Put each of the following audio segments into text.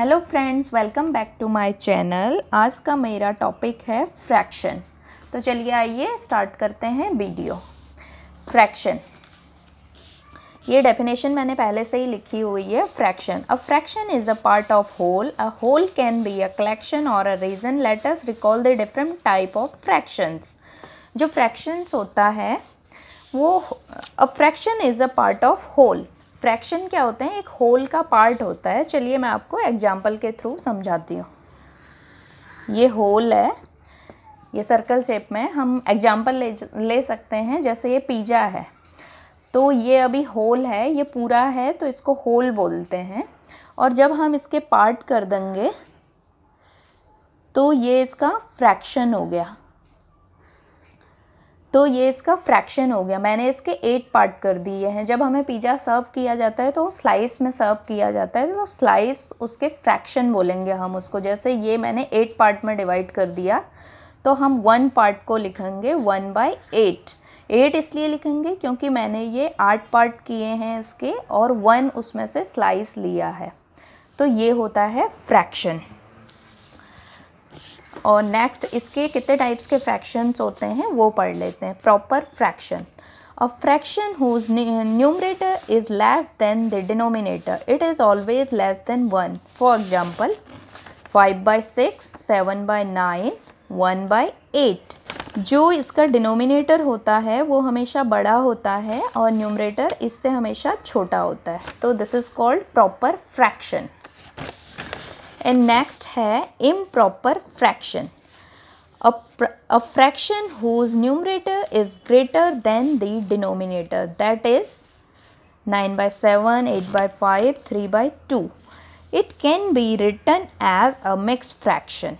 Hello friends welcome back to my channel आज का मेरा टॉपिक है फ्रैक्शन तो चलिए आइए स्टार्ट करते हैं वीडियो फ्रैक्शन ये डेफिनेशन मैंने पहले से ही लिखी हुई है fraction a fraction is a part of whole a whole can be a collection और a reason let's recall the different type of fractions जो फ्रैक्शंस होता है वो a fraction is a part of whole fraction क्या होते हैं एक whole का पार्ट होता है चलिए मैं आपको एग्जाम्पल के थ्रू समझाती हूँ ये होल है ये सर्कल शेप में हम एग्जाम्पल ले ले सकते हैं जैसे ये पिज़्ज़ा है तो ये अभी होल है ये पूरा है तो इसको होल बोलते हैं और जब हम इसके पार्ट कर देंगे तो ये इसका फ्रैक्शन हो गया तो ये इसका फ्रैक्शन हो गया मैंने इसके एट पार्ट कर दिए हैं जब हमें पिज़्ज़ा सर्व किया जाता है तो स्लाइस में सर्व किया जाता है तो स्लाइस उसके फ्रैक्शन बोलेंगे हम उसको जैसे ये मैंने एट पार्ट में डिवाइड कर दिया तो हम वन पार्ट को लिखेंगे वन बाई एट एट इसलिए लिखेंगे क्योंकि मैंने ये आठ पार्ट किए हैं इसके और वन उसमें से स्लाइस लिया है तो ये होता है फ्रैक्शन और नेक्स्ट इसके कितने टाइप्स के फ्रैक्शंस होते हैं वो पढ़ लेते हैं proper fraction a fraction whose numerator is less than the denominator it is always less than one for example five by six seven by nine one by eight जो इसका डिनोमिनेटर होता है वो हमेशा बड़ा होता है और न्यूमरेटर इससे हमेशा छोटा होता है तो this is called proper fraction and next है improper fraction a fraction whose numerator is greater than the denominator that is nine by seven eight by five three by two it can be written as a mix fraction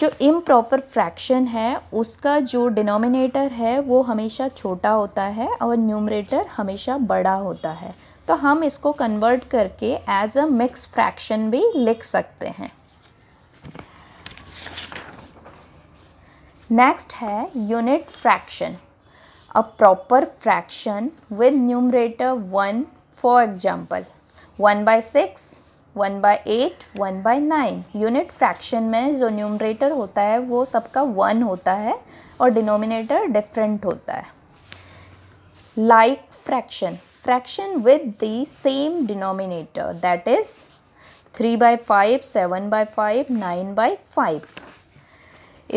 जो improper fraction है उसका जो denominator है वो हमेशा छोटा होता है और न्यूमरेटर हमेशा बड़ा होता है तो हम इसको कन्वर्ट करके एज अ मिक्स फ्रैक्शन भी लिख सकते हैं नेक्स्ट है unit fraction a proper fraction with numerator one for example one by six one by eight one by nine unit fraction में जो न्यूमरेटर होता है वो सबका वन होता है और डिनोमिनेटर डिफरेंट होता है like like fraction fraction with the same denominator that is 3 by 5, 7 by 5, 9 by 5.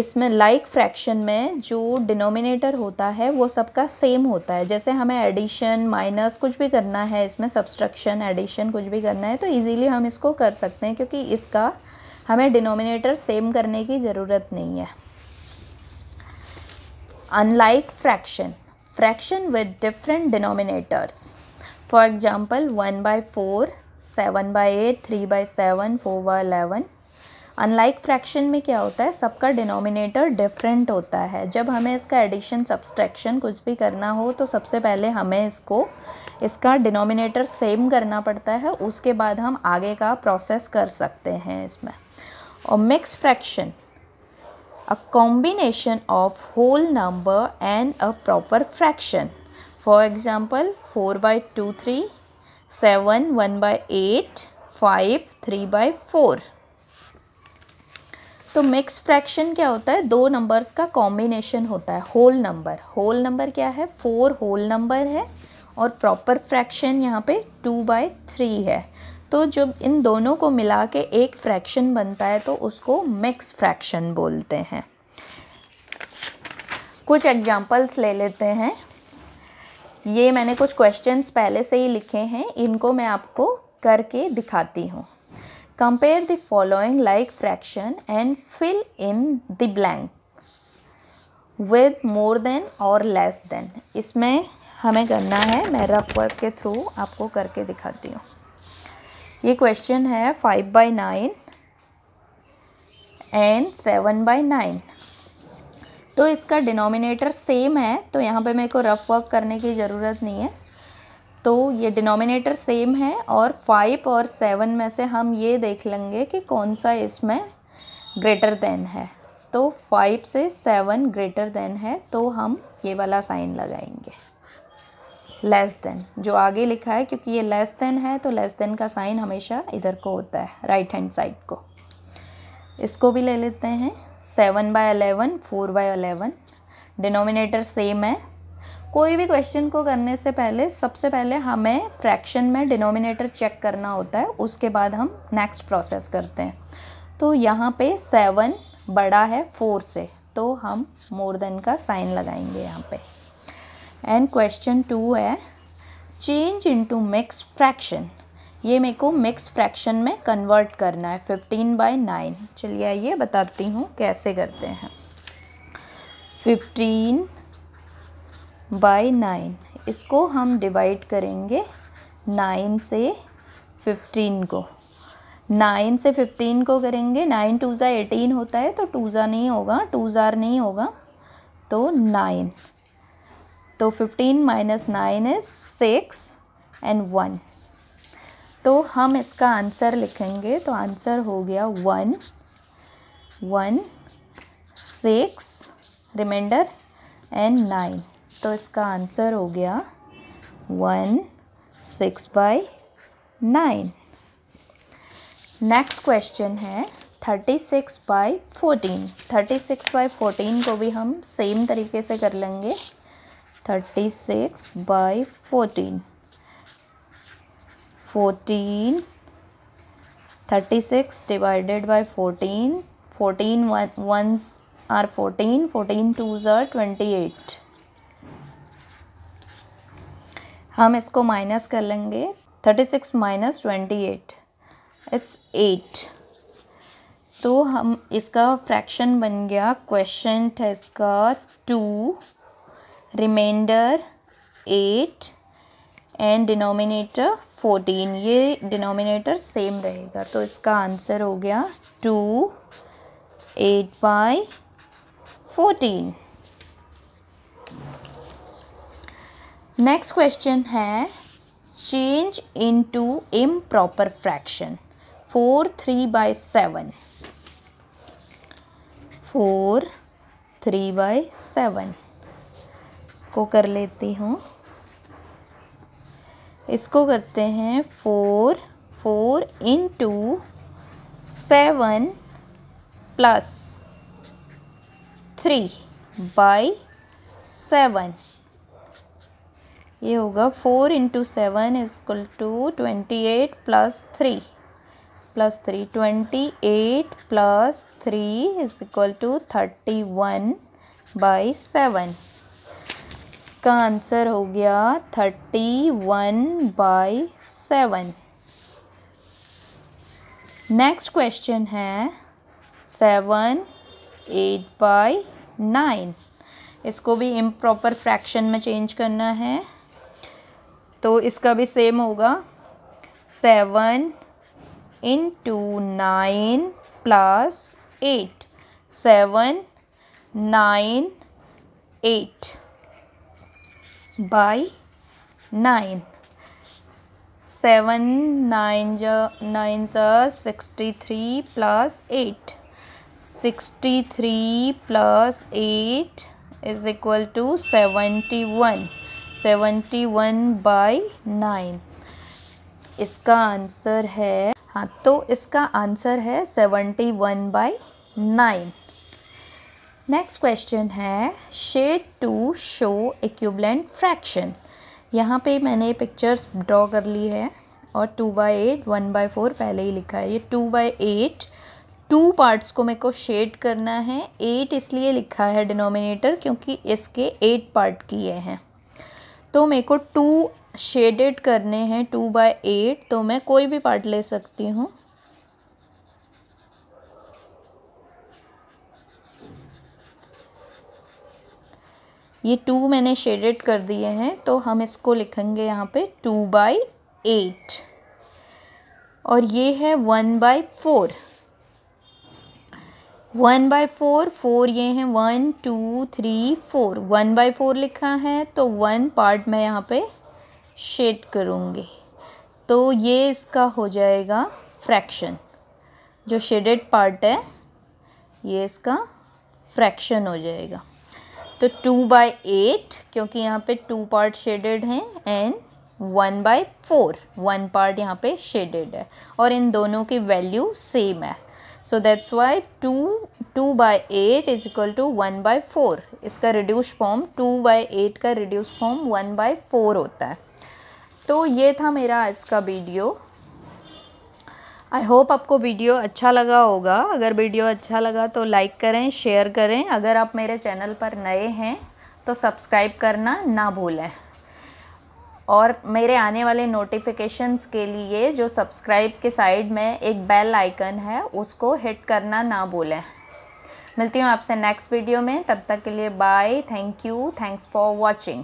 इसमें लाइक like फ्रैक्शन में जो डिनोमिनेटर होता है वो सबका सेम होता है जैसे हमें एडिशन माइनस कुछ भी करना है इसमें सब्सट्रक्शन एडिशन कुछ भी करना है तो इजीली हम इसको कर सकते हैं क्योंकि इसका हमें डिनोमिनेटर सेम करने की ज़रूरत नहीं है unlike fraction fraction with different denominators for example one by four seven by eight three by seven four by eleven unlike fraction में क्या होता है सबका डिनोमिनेटर डिफरेंट होता है जब हमें इसका एडिशन सब्सट्रैक्शन कुछ भी करना हो तो सबसे पहले हमें इसको इसका डिनोमिनेटर सेम करना पड़ता है उसके बाद हम आगे का प्रोसेस कर सकते हैं इसमें और mix fraction a combination of whole number and a proper fraction. For example, 4 by 2, 3, 7, 1 by 8, 5, 3 by 4. तो मिक्स फ्रैक्शन क्या होता है दो नंबर्स का कॉम्बिनेशन होता है होल नंबर होल नंबर क्या है फोर होल नंबर है और प्रॉपर फ्रैक्शन यहाँ पे टू बाय थ्री है तो जब इन दोनों को मिला के एक फ्रैक्शन बनता है तो उसको मिक्स फ्रैक्शन बोलते हैं कुछ एग्जांपल्स ले लेते हैं ये मैंने कुछ क्वेश्चंस पहले से ही लिखे हैं इनको मैं आपको करके दिखाती हूँ compare the following like fraction and fill in the blank with more than और लेस देन इसमें हमें करना है मैं रफ वर्क के थ्रू आपको करके दिखाती हूँ ये क्वेश्चन है five by nine and seven by nine तो इसका डिनोमिनेटर सेम है तो यहाँ पे मेरे को रफ वर्क करने की ज़रूरत नहीं है तो ये डिनोमिनेटर सेम है और फाइव और सेवन में से हम ये देख लेंगे कि कौन सा इसमें ग्रेटर देन है तो फाइव से सेवन ग्रेटर देन है तो हम ये वाला साइन लगाएंगे लेस देन जो आगे लिखा है क्योंकि ये लेस देन है तो लेस देन का साइन हमेशा इधर को होता है राइट हैंड साइड को इसको भी ले लेते हैं seven by eleven four by eleven denominator same है कोई भी क्वेश्चन को करने से पहले सबसे पहले हमें फ्रैक्शन में डिनोमिनेटर चेक करना होता है उसके बाद हम नेक्स्ट प्रोसेस करते हैं तो यहाँ पे सेवन बड़ा है फोर से तो हम मोर देन का साइन लगाएंगे यहाँ पे एंड क्वेश्चन टू है चेंज इनटू मिक्स फ्रैक्शन ये मेरे को मिक्स फ्रैक्शन में कन्वर्ट करना है फिफ्टीन बाई नाइन चलिए आइए बताती हूँ कैसे करते हैं फिफ्टीन बाई नाइन इसको हम डिवाइड करेंगे नाइन से फिफ्टीन को नाइन से फिफ्टीन को करेंगे नाइन टू ज़ा एटीन होता है तो टू ज़ा नहीं होगा टू ज़ार नहीं होगा तो नाइन तो fifteen minus nine is six and one तो हम इसका आंसर लिखेंगे तो आंसर हो गया one one six reminder and nine तो इसका आंसर हो गया one six by nine next question है thirty six by fourteen thirty six by fourteen को भी हम सेम तरीके से कर लेंगे thirty six by fourteen fourteen thirty six divided by fourteen fourteen one ones are fourteen fourteen टूज are twenty eight हम इसको माइनस कर लेंगे thirty six minus twenty eight it's eight तो हम इसका फ्रैक्शन बन गया क्वेश्चन था इसका two reminder eight and denominator fourteen ये डिनोमिनेटर सेम रहेगा तो इसका आंसर हो गया two eight by fourteen next question है change into improper fraction four three by seven four three by seven को कर लेती हूँ इसको करते हैं four four in into seven plus three by seven ये होगा four into seven is equal to twenty eight plus three plus three twenty eight plus three is equal to thirty one by seven इसका answer हो गया thirty one by seven next question है seven eight by nine इसको भी improper fraction में change करना है तो इसका भी सेम होगा seven into nine plus eight seven nine eight by nine seven nine ज nine sixty three plus eight sixty three plus eight is equal to seventy one seventy one by nine इसका answer है हाँ तो इसका answer है seventy one by nine next question है shade to show equivalent fraction यहाँ पे मैंने पिक्चर्स ड्रॉ कर ली है और two by eight one by four पहले ही लिखा है ये two by eight two parts को मेरे को शेड करना है एट इसलिए लिखा है डिनोमिनेटर क्योंकि इसके एट पार्ट किए हैं तो मेरे को टू शेडेड करने हैं टू बाई एट तो मैं कोई भी पार्ट ले सकती हूँ ये टू मैंने शेडेड कर दिए हैं तो हम इसको लिखेंगे यहाँ पे टू बाई एट और ये है one by four one by four four ये हैं one two three four one by four लिखा है तो वन पार्ट मैं यहाँ पे शेड करूँगी तो ये इसका हो जाएगा फ्रैक्शन जो शेडेड पार्ट है ये इसका फ्रैक्शन हो जाएगा तो टू बाई एट क्योंकि यहाँ पे टू पार्ट शेडेड हैं and one by four one part यहाँ पे शेडेड है और इन दोनों की वैल्यू सेम है so that's why two two by eight is equal to one by four इसका reduce form two by eight का reduce form one by four होता है तो ये था मेरा आज का वीडियो आई होप आपको वीडियो अच्छा लगा होगा अगर वीडियो अच्छा लगा तो लाइक करें शेयर करें अगर आप मेरे चैनल पर नए हैं तो सब्सक्राइब करना ना भूलें और मेरे आने वाले नोटिफिकेशंस के लिए जो सब्सक्राइब के साइड में एक बेल आइकन है उसको हिट करना ना भूलें मिलती हूँ आपसे नेक्स्ट वीडियो में तब तक के लिए bye thank you thanks for watching